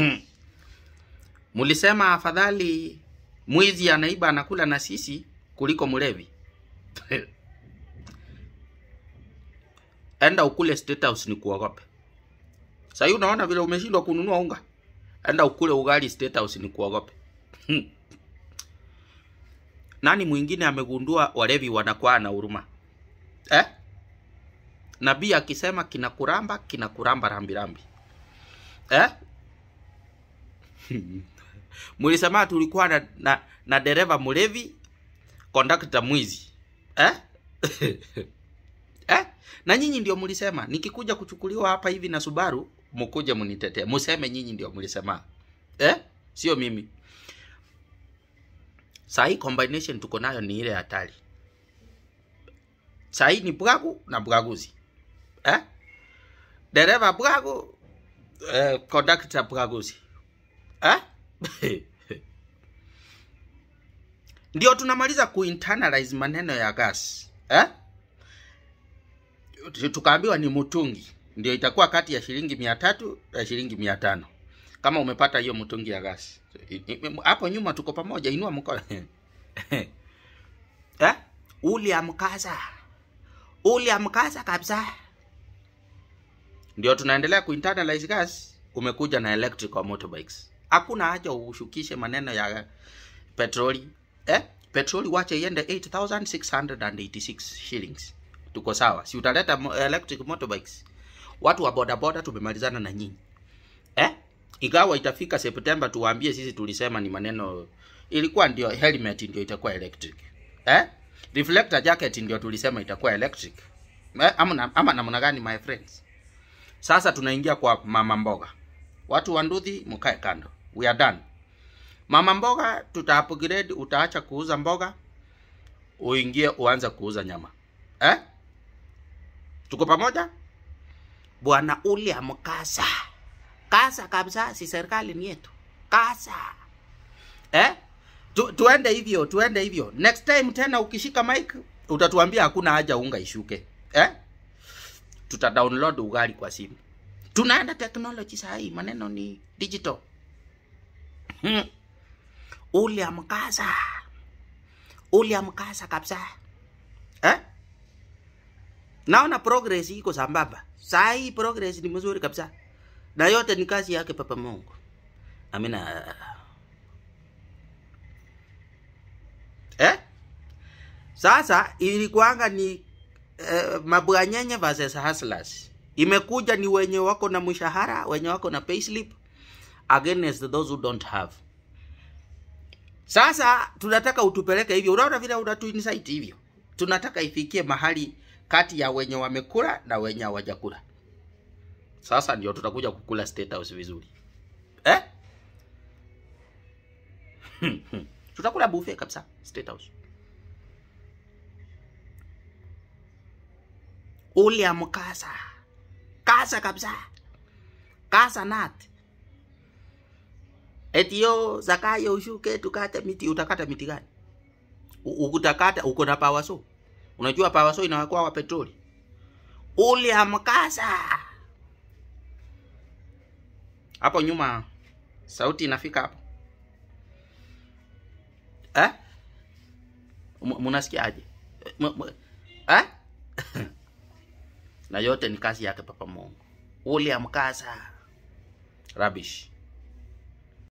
Mm. mulisema afadhali mwizi anaiba anakula na sisi kuliko mlevi. Enda ukule State House ni nikuogope. Sasa unaona vile umeshindwa kununua unga, enda ukule ugali State House ni nikuogope. Hmm. Nani mwingine amegundua walevi wanakuwa na huruma eh? Nabii akisema kinakuramba kinakuramba rambi rambi. eh? mlisema tulikuwa na, na, na dereva mulevi kondakta mwizi eh? eh? Na nyinyi ndio mlisema nikikuja kuchukuliwa hapa hivi na Subaru mkuje mnitetee, museme nyinyi ndio mlisema eh? Sio mimi. Sahii combination tuko nayo ni ile hatari. Sahii ni Buragu na Buraguzi eh? Dereva Buragu, eh, kondakta Buraguzi eh? ndio tunamaliza kuinternalize maneno ya gas eh? tukaambiwa ni mtungi ndio itakuwa kati ya shilingi mia tatu na shilingi mia tano kama umepata hiyo mtungi ya gas hapo nyuma tuko pamoja inua mkono eh? ulia mkasa ulia mkasa kabisa ndio tunaendelea kuinternalize gas umekuja na electrical motorbikes hakuna haja ushukishe maneno ya petroli eh? Petroli wache iende 8686 shillings, tuko sawa. Si utaleta electric motorbikes? Watu wa boda boda tumemalizana na nyinyi eh? Ingawa itafika Septemba tuwaambie sisi tulisema ni maneno, ilikuwa ndio helmet ndio itakuwa electric eh? Reflector jacket ndio tulisema itakuwa electric eh? Ama, ama namna gani my friends? Sasa tunaingia kwa mama mboga. Watu wa Nduthi mkae kando we are done mama mboga tuta upgrade utaacha kuuza mboga uingie uanze kuuza nyama eh? tuko pamoja bwana uli amkasa kasa kabisa si serikali ni yetu kasa eh? tu, tuende hivyo tuende hivyo next time tena ukishika mic utatuambia hakuna haja unga ishuke eh? tuta download ugali kwa simu tunaenda technology sahii maneno ni digital Hmm. Ulia mkasa, ulia kabisa eh? Naona progress iko sambamba saa hii, progress ni mzuri kabisa, na yote ni kazi yake Papa Mungu. Amina eh? Sasa ilikuanga ni eh, mabwanyenye versus hustlers, imekuja ni wenye wako na mshahara, wenye wako na payslip against those who don't have. Sasa tunataka utupeleke hivyo, unaona vile unatu insight hivyo, tunataka ifikie mahali kati ya wenye wamekula na wenye hawajakula. Sasa ndio tutakuja kukula State House vizuri eh? tutakula buffet kabisa State House. Ule amkasa kasa kabisa kasa nati eti yo Zakayo ushuke tukate miti. Utakata miti gani? Ukutakata uko na pawaso. Unajua pawaso inawakuwa wa petroli uli amkasa hapo nyuma, sauti inafika hapo eh? Munasikiaje eh? na yote ni kazi yake Papa Mungu, uli amkasa rabishi.